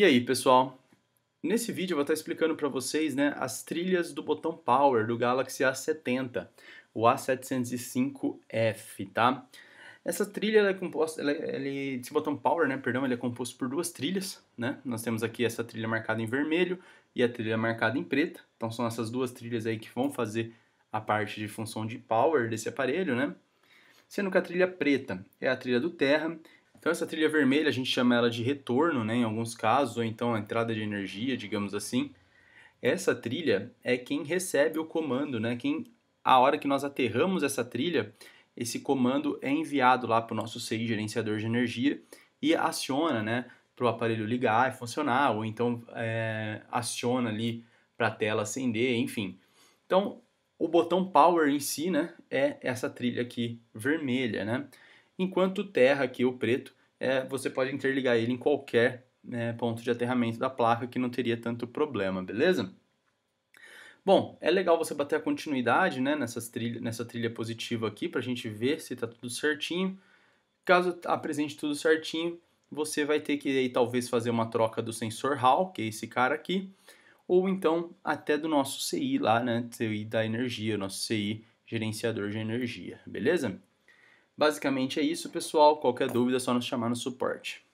E aí, pessoal? Nesse vídeo eu vou estar explicando para vocês né, as trilhas do botão Power do Galaxy A70, o A705F, tá? Essa trilha é composta, ela, é, ele, esse botão Power, né, perdão, ele é composto por duas trilhas, né? Nós temos aqui essa trilha marcada em vermelho e a trilha marcada em preta. Então são essas duas trilhas aí que vão fazer a parte de função de Power desse aparelho, né? Sendo que a trilha preta é a trilha do Terra então essa trilha vermelha a gente chama ela de retorno, né, em alguns casos, ou então entrada de energia, digamos assim. Essa trilha é quem recebe o comando, né? Quem a hora que nós aterramos essa trilha, esse comando é enviado lá para o nosso CI gerenciador de energia e aciona, né, para o aparelho ligar e funcionar, ou então é, aciona ali para a tela acender, enfim. Então o botão power em si, né, é essa trilha aqui vermelha, né? enquanto terra aqui, o preto, é, você pode interligar ele em qualquer né, ponto de aterramento da placa que não teria tanto problema, beleza? Bom, é legal você bater a continuidade né, trilha, nessa trilha positiva aqui para a gente ver se está tudo certinho. Caso apresente tudo certinho, você vai ter que aí, talvez fazer uma troca do sensor Hall, que é esse cara aqui, ou então até do nosso CI lá, né, CI da energia, nosso CI gerenciador de energia, beleza? Basicamente é isso, pessoal. Qualquer dúvida é só nos chamar no suporte.